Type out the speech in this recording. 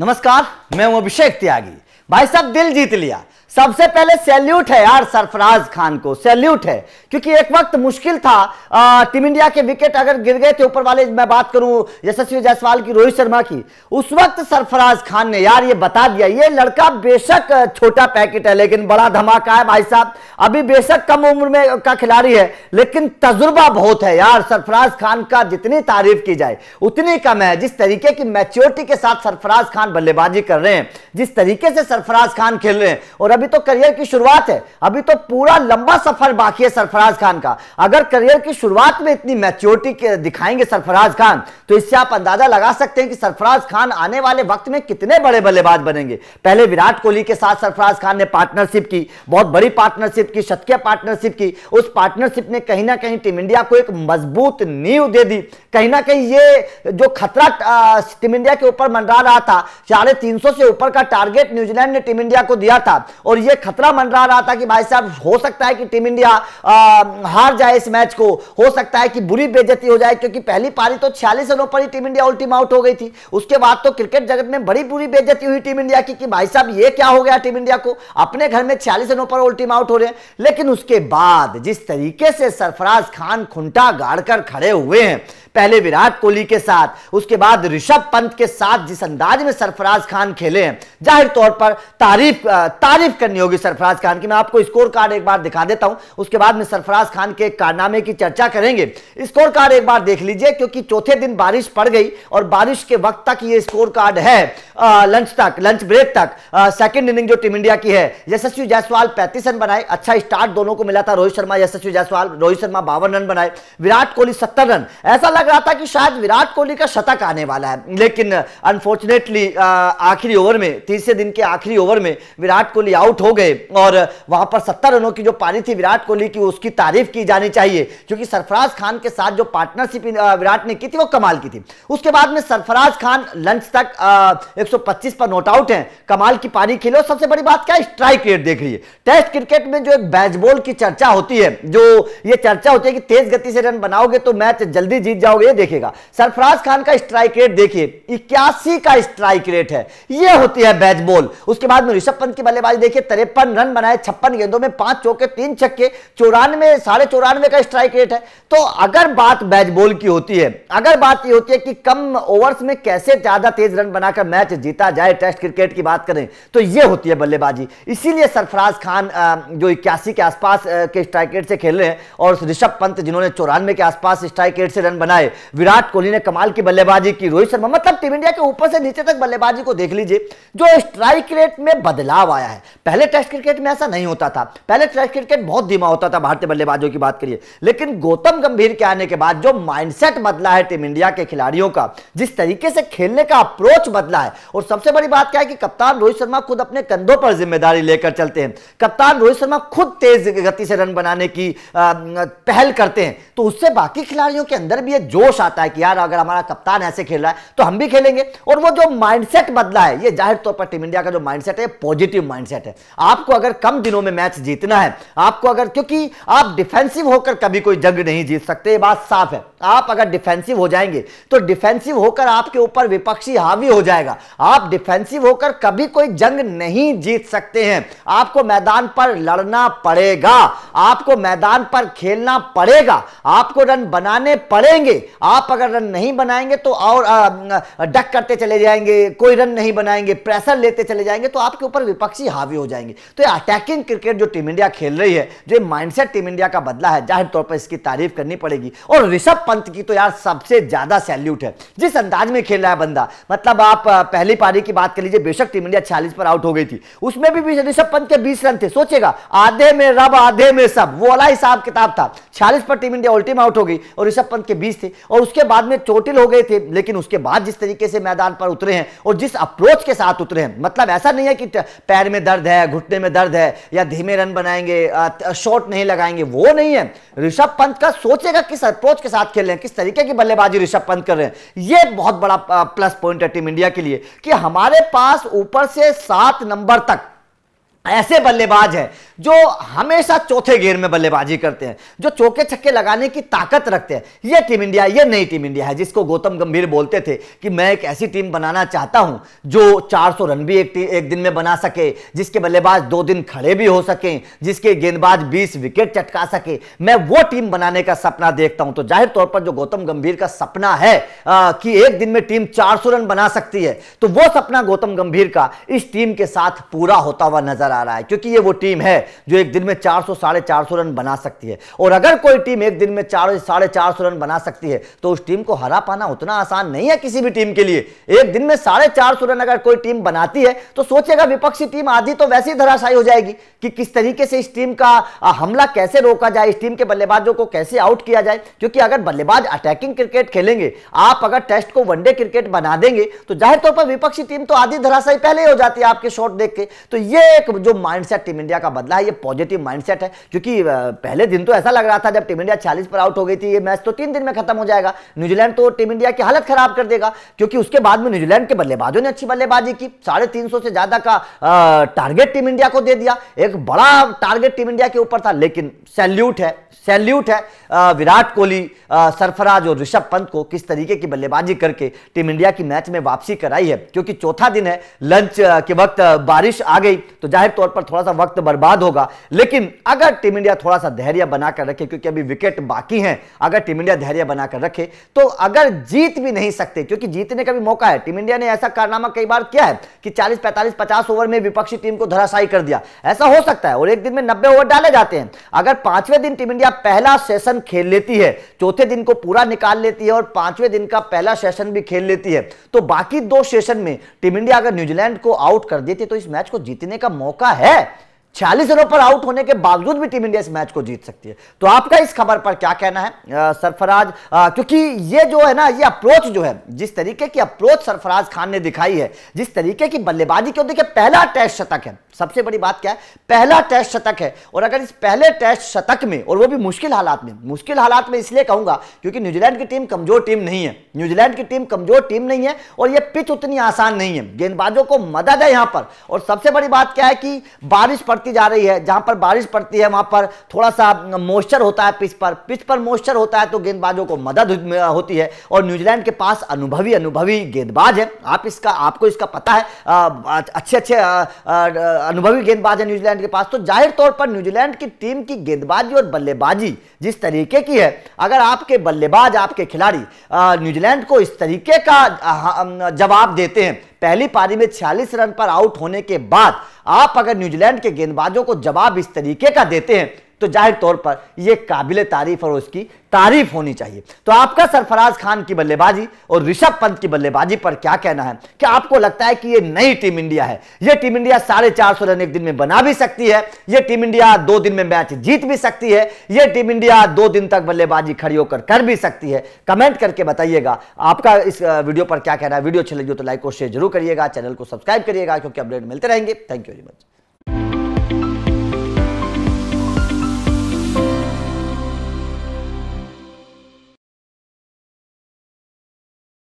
नमस्कार मैं हूं अभिषेक त्यागी भाई साहब दिल जीत लिया सबसे पहले सैल्यूट है यार सरफराज खान को सैल्यूट है क्योंकि एक वक्त मुश्किल था टीम इंडिया के विकेट अगर गिर गए थे ऊपर वाले मैं बात करूं यशस्वी जायसवाल की रोहित शर्मा की उस वक्त सरफराज खान ने यार ये बता दिया ये लड़का बेशक छोटा पैकेट है लेकिन बड़ा धमाका है भाई साहब अभी बेशक कम उम्र में का खिलाड़ी है लेकिन तजुर्बा बहुत है यार सरफराज खान का जितनी तारीफ की जाए उतनी कम है जिस तरीके की मैच्योरिटी के साथ सरफराज खान बल्लेबाजी कर रहे हैं जिस तरीके से सरफराज खान खेल रहे हैं और अभी तो करियर की शुरुआत है अभी तो पूरा लंबा सफर बाकी है सरफराज खान का अगर करियर की शुरुआत में इतनी मैच्योरिटी दिखाएंगे सरफराज खान तो इससे आप अंदाजा लगा सकते हैं कि सरफराज खान आने वाले वक्त में कितने बड़े बल्लेबाज बनेंगे पहले विराट कोहली के साथ सरफराज खान ने पार्टनरशिप की बहुत बड़ी पार्टनरशिप की शतकीय पार्टनरशिप की उस पार्टनरशिप ने कहीं ना कहीं टीम इंडिया को एक मजबूत नींव दे दी कहीं ना कहीं ये जो खतरा टीम इंडिया के ऊपर मंडरा रहा था साढ़े तीन से ऊपर का टारगेट न्यूजीलैंड मैन ने टीम इंडिया को दिया था और यह खतरा मंडरा रहा था कि भाई साहब हो सकता है कि टीम इंडिया हार जाए इस मैच को हो सकता है कि बुरी बेजती हो जाए क्योंकि पहली पारी तो छियालीस रनों पर ही टीम इंडिया ऑल आउट हो गई थी उसके बाद तो क्रिकेट जगत में बड़ी बुरी बेजती हुई टीम इंडिया की कि भाई साहब ये क्या हो गया टीम इंडिया को अपने घर में छियालीस रनों पर ऑल आउट हो रहे हैं लेकिन उसके बाद जिस तरीके से सरफराज खान खुंटा गाड़कर खड़े हुए हैं पहले विराट कोहली के साथ उसके बाद ऋषभ पंत के साथ जिस अंदाज में सरफराज खान खेले हैं जाहिर तौर पर तारीफ तारीफ करनी होगी सरफराज खान की मैं आपको स्कोर कार्ड एक बार दिखा देता हूं उसके बाद में सरफराज खान के कारनामे की चर्चा करेंगे स्कोर कार्ड एक बार देख लीजिए क्योंकि चौथे दिन बारिश पड़ गई और बारिश के वक्त तक ये स्कोर कार्ड है लंच तक लंच ब्रेक तक सेकंड इनिंग जो टीम इंडिया की है यशस्वी जायसवाल पैंतीस रन बनाए अच्छा स्टार्ट दोनों को मिला था रोहित शर्मा यशस्वी जायसवाल रोहित शर्मा बावन रन बनाए विराट कोहली सत्तर रन ऐसा लग रहा था कि शायद विराट कोहली का शतक आने वाला है लेकिन अनफॉर्चुनेटली आखिरी ओवर में तीसरे दिन के आखिरी ओवर में विराट कोहली आउट हो गए और वहां पर सत्तर रनों की जो पारी थी विराट कोहली की उसकी तारीफ की जानी चाहिए क्योंकि सरफराज खान के साथ जो पार्टनरशिप विराट ने की थी वो कमाल की थी उसके बाद में सरफराज खान लंच तक एक 125 पर नॉट आउट हैं कमाल की पारी खेलो सबसे बड़ी बात क्या स्ट्राइक रेट देख रही है टेस्ट क्रिकेट में जो एक बैच बॉल की चर्चा होती है जो ये चर्चा होती है कि तेज गति से रन बनाओगे तो मैच जल्दी जीत जाओगे ये देखेगा सरफराज खान का स्ट्राइक रेट देखिए इक्यासी का स्ट्राइक रेट है यह होती है बैच बॉल उसके बाद में ऋषभ पंत की बल्लेबाजी देखिए तिरपन रन बनाए छप्पन गेंदों में पांच चौके तीन छक्के चौरानवे साढ़े चौरानवे का स्ट्राइक रेट है तो अगर बात बैच बॉल की होती है अगर बात यह होती है कि कम ओवर्स में कैसे ज्यादा तेज रन बनाकर मैच जीता जाए टेस्ट क्रिकेट की बात करें तो ये होती है बल्लेबाजी इसीलिए सरफराज खान जो इक्यासी के आसपास के स्ट्राइक रेट से खेल रहे हैं और ऋषभ पंत जिन्होंने चौरानवे के आसपास स्ट्राइक रेट से रन बनाए विराट कोहली ने कमाल की बल्लेबाजी की रोहित शर्मा मतलब टीम इंडिया के ऊपर से नीचे तक बल्लेबाजी को देख लीजिए जो स्ट्राइक रेट में बदलाव आया है पहले टेस्ट क्रिकेट में ऐसा नहीं होता था पहले टेस्ट क्रिकेट बहुत धीमा होता था भारतीय बल्लेबाजों की बात करिए लेकिन गौतम गंभीर के आने के बाद जो माइंडसेट बदला है टीम इंडिया के खिलाड़ियों का जिस तरीके से खेलने का अप्रोच बदला है और सबसे बड़ी बात क्या है कि कप्तान रोहित शर्मा खुद अपने कंधों पर जिम्मेदारी लेकर चलते हैं कप्तान रोहित शर्मा खुद तेज गति से रन बनाने की पहल करते हैं तो उससे बाकी खिलाड़ियों के अंदर भी यह जोश आता है कि यार अगर हमारा कप्तान ऐसे खेल रहा है तो हम भी खेलेंगे और वो जो माइंडसेट बदला है ये जाहिर तौर पर टीम इंडिया का जो माइंडसेट है पॉजिटिव माइंडसेट है आपको अगर कम दिनों में मैच जीतना है आपको अगर क्योंकि आप डिफेंसिव होकर कभी कोई जंग नहीं जीत सकते ये बात साफ है आप अगर डिफेंसिव हो जाएंगे तो डिफेंसिव होकर आपके ऊपर विपक्षी हावी हो जाएगा आप डिफेंसिव होकर कभी कोई जंग नहीं जीत सकते हैं आपको मैदान पर लड़ना पड़ेगा आपको मैदान पर खेलना पड़ेगा आपको रन बनाने पड़ेंगे आप अगर रन नहीं बनाएंगे तो और डक करते चले जाएंगे कोई रन नहीं बनाएंगे प्रेशर लेते चले जाएंगे तो आपके ऊपर विपक्षी हावी हो जाएंगे तो अटैकिंग क्रिकेट जो टीम इंडिया खेल रही है जो माइंडसेट टीम इंडिया का बदला है जाहिर तौर पर इसकी तारीफ करनी पड़ेगी और ऋषभ पंत की तो यार सबसे ज्यादा सैल्यूट है जिस अंदाज में खेल रहा है बंदा मतलब आप पहले पहली पारी की बात कर लीजिए बेशक टीम इंडिया छियालीस पर आउट हो गई थी उसमें भी ऋषभ पंत के बीस रन थे सोचेगा आधे में रब आधे में सब वो वाला हिसाब किताब था छियालीस पर टीम इंडिया उल्टी में आउट हो गई और ऋषभ पंत के बीस थे और उसके बाद में चोटिल हो गए थे लेकिन उसके बाद जिस तरीके से मैदान पर उतरे हैं और जिस अप्रोच के साथ उतरे हैं मतलब ऐसा नहीं है कि पैर में दर्द है घुटने में दर्द है या धीमे रन बनाएंगे शॉट नहीं लगाएंगे वो नहीं है ऋषभ पंत का सोचेगा किस अप्रोच के साथ खेल रहे हैं किस तरीके की बल्लेबाजी ऋषभ पंत कर रहे हैं यह बहुत बड़ा प्लस पॉइंट है टीम इंडिया के लिए कि हमारे पास ऊपर से सात नंबर तक ऐसे बल्लेबाज हैं जो हमेशा चौथे गेंद में बल्लेबाजी करते हैं जो चौके छक्के लगाने की ताकत रखते हैं ये टीम इंडिया ये नई टीम इंडिया है जिसको गौतम गंभीर बोलते थे कि मैं एक ऐसी टीम बनाना चाहता हूं जो 400 रन भी एक एक दिन में बना सके जिसके बल्लेबाज दो दिन खड़े भी हो सके जिसके गेंदबाज बीस विकेट चटका सके मैं वो टीम बनाने का सपना देखता हूं तो जाहिर तौर पर जो गौतम गंभीर का सपना है आ, कि एक दिन में टीम चार रन बना सकती है तो वो सपना गौतम गंभीर का इस टीम के साथ पूरा होता हुआ नजर नज़र आ रहा है क्योंकि ये वो टीम है जो एक दिन में चार सौ साढ़े चार सौ रन बना सकती है और अगर कोई टीम एक दिन में चार साढ़े चार सौ रन बना सकती है तो उस टीम को हरा पाना उतना आसान नहीं है किसी भी टीम के लिए एक दिन में साढ़े चार सौ रन अगर कोई टीम बनाती है तो सोचेगा विपक्षी टीम आधी तो वैसे ही धराशायी हो जाएगी कि किस तरीके से इस टीम का हमला कैसे रोका जाए इस टीम के बल्लेबाजों को कैसे आउट किया जाए क्योंकि अगर बल्लेबाज अटैकिंग क्रिकेट खेलेंगे आप अगर टेस्ट को वनडे क्रिकेट बना देंगे तो जाहिर तौर पर विपक्षी टीम तो आधी धराशायी पहले हो जाती है आपके शॉट देख के तो ये एक जो माइंडसेट टीम इंडिया का बदला है ये पॉजिटिव माइंडसेट है क्योंकि पहले दिन तो ऐसा लग रहा था जब टीम इंडिया 40 पर आउट हो गई थी ये मैच तो तीन दिन में खत्म हो जाएगा न्यूजीलैंड तो टीम इंडिया की हालत खराब कर देगा क्योंकि उसके बाद में न्यूजीलैंड के बल्लेबाजों ने अच्छी बल्लेबाजी की साढ़े से ज्यादा का टारगेट टीम इंडिया को दे दिया एक बड़ा टारगेट टीम इंडिया के ऊपर था लेकिन सैल्यूट है सैल्यूट है विराट कोहली सरफराज और ऋषभ पंत को किस तरीके की बल्लेबाजी करके टीम इंडिया की मैच में वापसी कराई है क्योंकि चौथा दिन है लंच के वक्त बारिश आ गई तो जाहिर जाहिर तौर पर थोड़ा सा वक्त बर्बाद होगा लेकिन अगर टीम इंडिया थोड़ा सा धैर्य बनाकर रखे क्योंकि अभी विकेट बाकी हैं अगर टीम इंडिया धैर्य बनाकर रखे तो अगर जीत भी नहीं सकते क्योंकि जीतने का भी मौका है टीम इंडिया ने ऐसा कारनामा कई बार किया है कि चालीस पैंतालीस पचास ओवर में विपक्षी टीम को धराशाई कर दिया ऐसा हो सकता है और एक दिन में नब्बे ओवर डाले जाते हैं अगर पांचवें दिन टीम इंडिया पहला सेशन खेल लेती है चौथे दिन को पूरा निकाल लेती है और पांचवें दिन का पहला सेशन भी खेल लेती है तो बाकी दो सेशन में टीम इंडिया अगर न्यूजीलैंड को आउट कर देती है तो इस मैच को जीतने का मौका मौका है छियालीस रनों पर आउट होने के बावजूद भी टीम इंडिया इस मैच को जीत सकती है तो आपका इस खबर पर क्या कहना है सरफराज क्योंकि ये जो है ना ये अप्रोच जो है जिस तरीके की अप्रोच सरफराज खान ने दिखाई है जिस तरीके की बल्लेबाजी क्यों देखिए पहला टेस्ट शतक है सबसे बड़ी बात क्या है पहला टेस्ट शतक है और अगर इस पहले टेस्ट शतक में और वो भी मुश्किल हालात में मुश्किल हालात में इसलिए कहूंगा क्योंकि न्यूजीलैंड की टीम कमजोर टीम नहीं है न्यूजीलैंड की टीम कमजोर टीम नहीं है और ये पिच उतनी आसान नहीं है गेंदबाजों को मदद है यहां पर और सबसे बड़ी बात क्या है कि बारिश पड़ती बढ़ती जा रही है जहां पर बारिश पड़ती है वहां पर थोड़ा सा मॉइस्चर होता है पिच पर पिच पर मॉइस्चर होता है तो गेंदबाजों को मदद होती है और न्यूजीलैंड के पास अनुभवी अनुभवी गेंदबाज है आप इसका आपको इसका पता है अच्छे अच्छे अनुभवी गेंदबाज है न्यूजीलैंड के पास तो जाहिर तौर पर न्यूजीलैंड की टीम की गेंदबाजी और बल्लेबाजी जिस तरीके की है अगर आपके बल्लेबाज आपके खिलाड़ी न्यूजीलैंड को इस तरीके का जवाब देते हैं पहली पारी में 46 रन पर आउट होने के बाद आप अगर न्यूजीलैंड के गेंदबाजों को जवाब इस तरीके का देते हैं तो जाहिर तौर पर यह काबिल तारीफ और उसकी तारीफ होनी चाहिए तो आपका सरफराज खान की बल्लेबाजी और ऋषभ पंत की बल्लेबाजी पर क्या कहना है कि आपको लगता है कि यह नई टीम इंडिया है यह टीम इंडिया साढ़े चार सौ रन एक दिन में बना भी सकती है यह टीम इंडिया दो दिन में मैच जीत भी सकती है यह टीम इंडिया दो दिन तक बल्लेबाजी खड़ी होकर कर भी सकती है कमेंट करके बताइएगा आपका इस वीडियो पर क्या कहना है वीडियो अच्छी लगी हो तो लाइक और शेयर जरूर करिएगा चैनल को सब्सक्राइब करिएगा क्योंकि अपडेट मिलते रहेंगे थैंक यू वेरी मच